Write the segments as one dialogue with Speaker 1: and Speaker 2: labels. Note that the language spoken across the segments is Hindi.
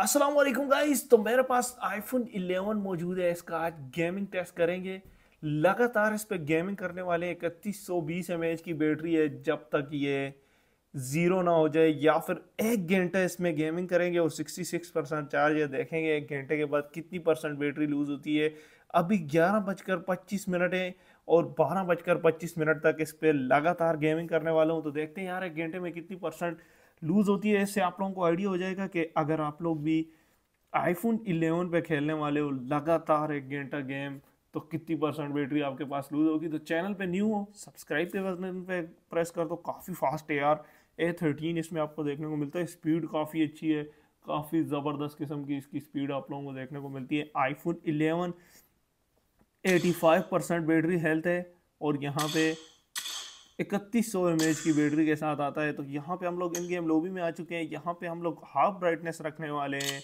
Speaker 1: अस्सलाम वालेकुम गाइस तो मेरे पास आईफोन 11 मौजूद है इसका आज गेमिंग टेस्ट करेंगे लगातार इस पर गेमिंग करने वाले इकतीस सौ बीस एम की बैटरी है जब तक ये ज़ीरो ना हो जाए या फिर एक घंटा इसमें गेमिंग करेंगे और 66 परसेंट चार्ज है देखेंगे एक घंटे के बाद कितनी परसेंट बैटरी लूज़ होती है अभी ग्यारह बजकर पच्चीस मिनट है और बारह बजकर पच्चीस मिनट तक इस पर लगातार गेमिंग करने वाला हूँ तो देखते हैं यार एक घंटे में कितनी परसेंट लूज़ होती है इससे आप लोगों को आइडिया हो जाएगा कि अगर आप लोग भी आईफोन इलेवन पे खेलने वाले हो लगातार एक घंटा गेम तो कितनी परसेंट बैटरी आपके पास लूज़ होगी तो चैनल पे न्यू हो सब्सक्राइब के बटन पे प्रेस कर दो काफ़ी फास्ट है यार ए थर्टीन इसमें आपको देखने को मिलता है स्पीड काफ़ी अच्छी है काफ़ी ज़बरदस्त किस्म की इसकी स्पीड आप लोगों को देखने को मिलती है आईफोन 11 85 परसेंट बैटरी हेल्थ है और यहाँ पे इकतीस सौ एम की बैटरी के साथ आता है तो यहाँ पे हम लोग इन गेम लोबी में आ चुके हैं यहाँ पे हम लोग हाफ ब्राइटनेस रखने वाले हैं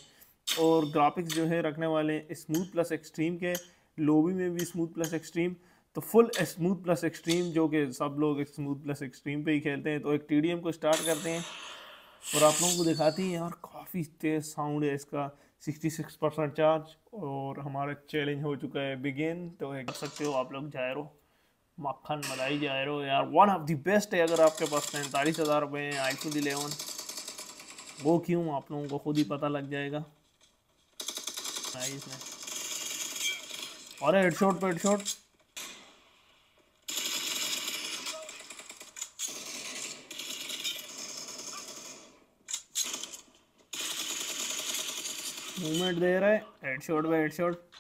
Speaker 1: और ग्राफिक्स जो है रखने वाले हैं स्मूथ प्लस एक्सट्रीम के लोबी में भी स्मूथ प्लस एक्सट्रीम तो फुल स्मूथ प्लस एक्सट्रीम जो कि सब लोग स्मूथ प्लस एक्सट्रीम पे ही खेलते हैं तो एक टी को स्टार्ट करते हैं और आप लोगों को दिखाती हैं यार काफ़ी तेज़ साउंड है इसका 66 परसेंट चार्ज और हमारा चैलेंज हो चुका है बिगेन तो कर सकते हो आप लोग हो मक्खन मलाई जाए रो यार वन ऑफ द बेस्ट है अगर आपके पास पैंतालीस हज़ार रुपये हैं आई फोन इलेवन वो क्यों आप लोगों को खुद ही पता लग जाएगा और head shot headshot head shot movement दे रहा है हेडशॉट पे शॉट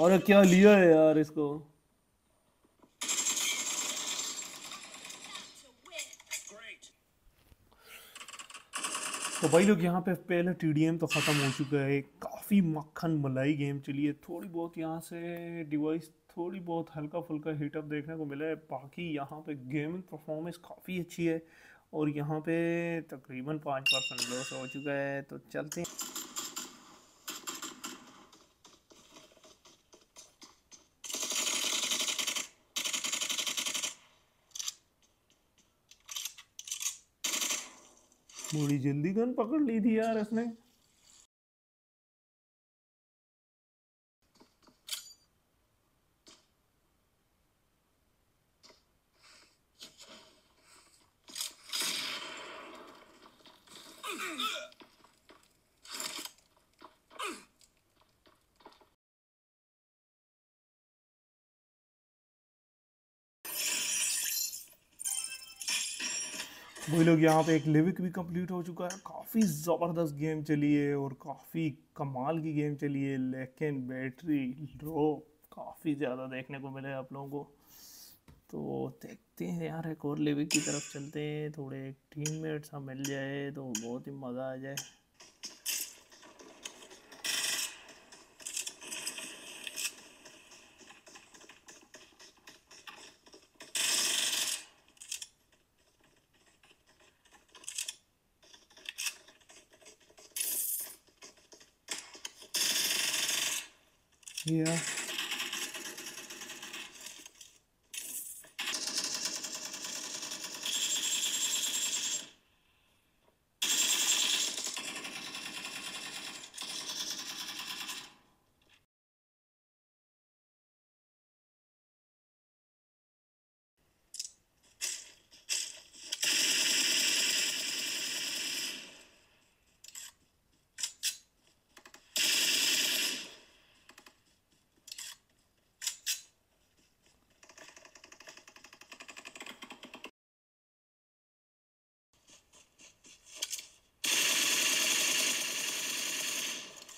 Speaker 1: और क्या लिया है यार इसको तो भाई लोग यहाँ पे पहले टी तो ख़त्म हो चुका है काफ़ी मक्खन मलाई गेम चली है थोड़ी बहुत यहाँ से डिवाइस थोड़ी बहुत हल्का फुल्का हीटअप देखने को मिला है बाकी यहाँ पे गेमिंग परफॉर्मेंस काफ़ी अच्छी है और यहाँ पे तकरीबन पाँच परसेंट लॉस हो चुका है तो चलते हैं बड़ी जल्दी गन पकड़ ली थी यार इसने वही लोग यहाँ पे एक लिविक भी कंप्लीट हो चुका है काफ़ी ज़बरदस्त गेम चली है और काफ़ी कमाल की गेम चली है लेकिन बैटरी ड्रो काफ़ी ज़्यादा देखने को मिले है आप लोगों को तो देखते हैं यार एक और लिविक की तरफ चलते हैं थोड़े एक टीम मेट्स हम मिल जाए तो बहुत ही मज़ा आ जाए Yeah.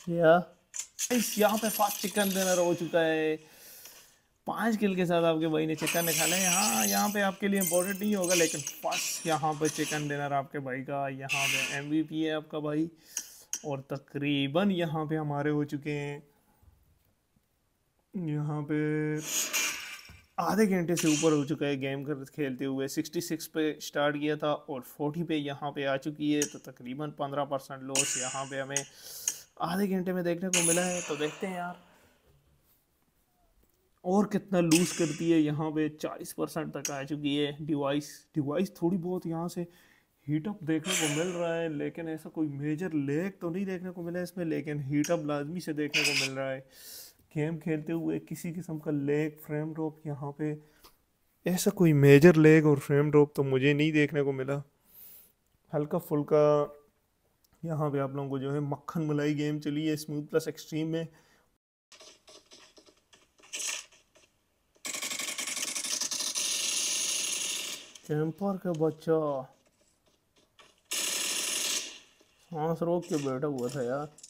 Speaker 1: या यहाँ पे फास्ट चिकन डिनर हो चुका है पाँच किल के साथ आपके भाई ने चिकन निकाले हाँ यहाँ पे आपके लिए इम्पोर्टेंट नहीं होगा लेकिन फर्स्ट यहाँ पे चिकन डिनर आपके भाई का यहाँ पे एमवीपी है आपका भाई और तकरीबन यहाँ पे हमारे हो चुके हैं यहाँ पे आधे घंटे से ऊपर हो चुका है गेम कर खेलते हुए 66 पे स्टार्ट किया था और 40 पे यहाँ पे आ चुकी है तो तकरीबन 15 परसेंट लॉस यहाँ पे हमें आधे घंटे में देखने को मिला है तो देखते हैं यार और कितना लूज़ करती है यहाँ पे चालीस परसेंट तक आ चुकी है डिवाइस डिवाइस थोड़ी बहुत यहाँ से हीटअप देखने को मिल रहा है लेकिन ऐसा कोई मेजर लेग तो नहीं देखने को मिला इसमें लेकिन हीटअप लाजमी से देखने को मिल रहा है गेम खेलते हुए किसी किस्म का लेग फ्रेम ड्रॉप यहाँ पे ऐसा कोई मेजर लेग और फ्रेम ड्रॉप तो मुझे नहीं देखने को मिला हल्का फुल्का यहाँ पे आप लोगों को जो है मक्खन मलाई गेम चली है स्मूथ प्लस एक्सट्रीम में कैंपर का बच्चा सांस रोक के बैठा हुआ था यार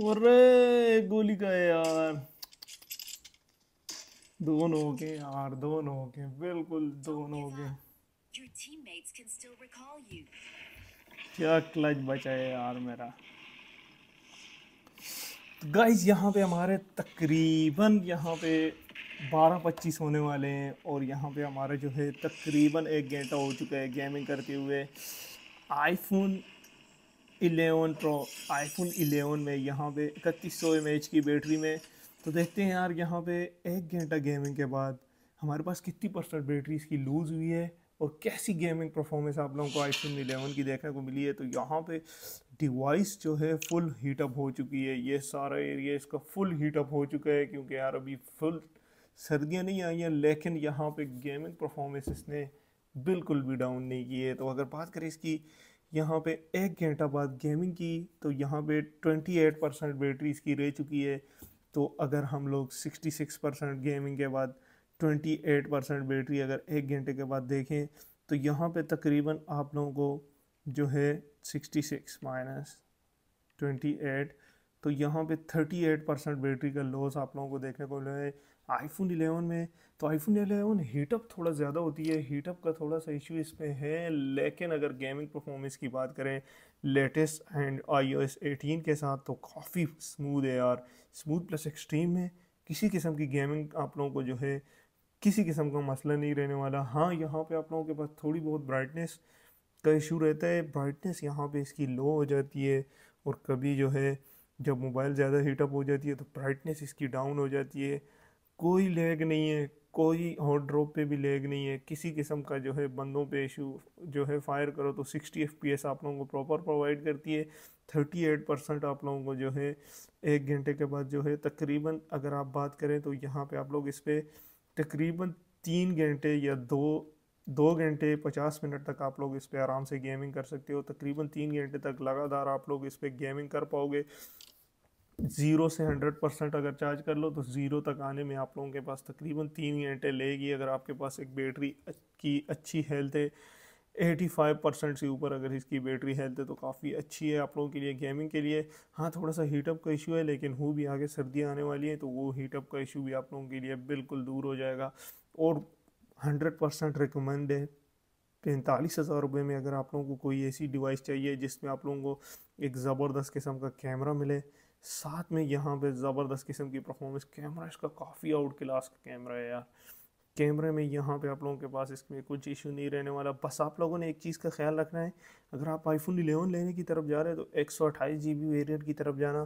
Speaker 1: अरे गोली का यार दोनों के यार दोनों के बिल्कुल दोनों के क्या क्लच बचा है यार मेरा गाइज यहाँ पे हमारे तकरीबन यहाँ पे बारह पच्चीस होने वाले हैं और यहाँ पे हमारा जो है तकरीबन एक घंटा हो चुका है गेमिंग करते हुए आईफोन 11 प्रो आईफोन 11 में यहाँ पे इकतीस सौ एम की बैटरी में तो देखते हैं यार यहाँ पे एक घंटा गेमिंग के बाद हमारे पास कितनी परसेंट बैटरी इसकी लूज़ हुई है और कैसी गेमिंग परफॉर्मेंस आप लोगों को आईफोन 11 की देखने को मिली है तो यहाँ पे डिवाइस जो है फुल हीटअप हो चुकी है ये सारा एरिया इसका फुल हीटअप हो चुका है क्योंकि यार अभी फुल सर्दियाँ नहीं आई हैं लेकिन यहाँ पर गेमिंग परफॉर्मेंस इसने बिल्कुल भी डाउन नहीं की है तो अगर बात करें इसकी यहाँ पे एक घंटा बाद गेमिंग की तो यहाँ पे 28 परसेंट बैटरी इसकी रह चुकी है तो अगर हम लोग 66 परसेंट गेमिंग के बाद 28 परसेंट बैटरी अगर एक घंटे के बाद देखें तो यहाँ पे तकरीबन आप लोगों को जो है 66 माइनस 28 तो यहाँ पे 38 परसेंट बैटरी का लॉस आप लोगों को देखने को मिला है आईफोन इलेवन में तो आईफोन इलेवन हीटअप थोड़ा ज़्यादा होती है हीटअप का थोड़ा सा इशू इस पर है लेकिन अगर गेमिंग परफॉर्मेंस की बात करें लेटेस्ट एंड आईओएस 18 के साथ तो काफ़ी स्मूथ है यार स्मूथ प्लस एक्सट्रीम में किसी किस्म की गेमिंग आप लोगों को जो है किसी किस्म का मसला नहीं रहने वाला हाँ यहाँ पर आप लोगों के पास थोड़ी बहुत ब्राइटनेस का इशू रहता है ब्राइटनेस यहाँ पर इसकी लो हो जाती है और कभी जो है जब मोबाइल ज़्यादा हीटअप हो जाती है तो ब्राइटनेस इसकी डाउन हो जाती है कोई लैग नहीं है कोई हॉट ड्रॉप पे भी लैग नहीं है किसी किस्म का जो है बंदों पे इशू जो है फायर करो तो 60 एफ आप लोगों को प्रॉपर प्रोवाइड करती है 38 परसेंट आप लोगों को जो है एक घंटे के बाद जो है तकरीबन अगर आप बात करें तो यहाँ पे आप लोग इस पर तकरीबन तीन घंटे या दो दो घंटे पचास मिनट तक आप लोग इस पर आराम से गेमिंग कर सकते हो तकरीबन तीन घंटे तक लगातार आप लोग इस पर गेमिंग कर पाओगे ज़ीरो से हंड्रेड परसेंट अगर चार्ज कर लो तो ज़ीरो तक आने में आप लोगों के पास तकरीबन तीन घंटे लेगी अगर आपके पास एक बैटरी की अच्छी हेल्थ है एटी फाइव परसेंट से ऊपर अगर इसकी बैटरी हेल्थ है तो काफ़ी अच्छी है आप लोगों के लिए गेमिंग के लिए हाँ थोड़ा सा हीटअप का इशू है लेकिन हो भी आगे सर्दी आने वाली है तो वो हीटअप का इशू भी आप लोगों के लिए बिल्कुल दूर हो जाएगा और हंड्रेड परसेंट रिकमेंड है पैंतालीस हज़ार रुपये में अगर आप लोगों को कोई ऐसी डिवाइस चाहिए जिसमें आप लोगों को एक ज़बरदस्त किस्म का कैमरा मिले साथ में यहाँ पे ज़बरदस्त किस्म की परफॉर्मेंस कैमरा इसका काफ़ी आउट क्लास का कैमरा है यार कैमरे में यहाँ पे आप लोगों के पास इसमें कुछ इशू नहीं रहने वाला बस आप लोगों ने एक चीज़ का ख्याल रखना है अगर आप आईफोन एलेवन लेने की तरफ जा रहे हैं तो एक सौ अट्ठाईस जी बी वेरियंट की तरफ जाना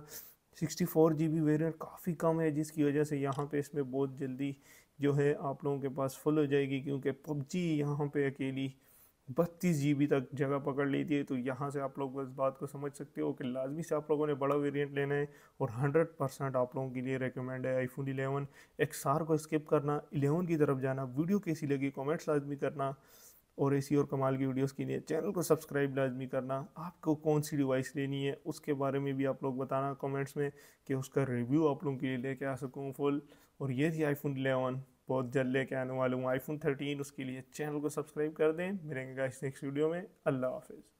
Speaker 1: sixty four G B variant काफ़ी कम है जिसकी वजह से यहाँ पे इसमें बहुत जल्दी जो है आप लोगों के पास फुल हो जाएगी क्योंकि पबजी यहाँ पे अकेली बत्तीस जी बी तक जगह पकड़ लेती है तो यहाँ से आप लोग इस बात को समझ सकते हो कि लाजमी से आप लोगों ने बड़ा वेरिएंट लेना है और हंड्रेड परसेंट आप लोगों के लिए रिकमेंड है आईफोन 11 एक्स आर को स्किप करना एलेवन की तरफ जाना वीडियो कैसी लगी कॉमेंट्स लाजमी करना और ऐसी और कमाल की वीडियोस के लिए चैनल को सब्सक्राइब लाजमी करना आपको कौन सी डिवाइस लेनी है उसके बारे में भी आप लोग बताना कमेंट्स में कि उसका रिव्यू आप लोगों के लिए लेके आ सकूँ फुल और ये थी आईफोन इलेवन बहुत जल्द लेके आने वाला हूँ आईफोन थर्टीन उसके लिए चैनल को सब्सक्राइब कर दें मिलेंगे नेक्स्ट वीडियो में अल्लाह हाफिज़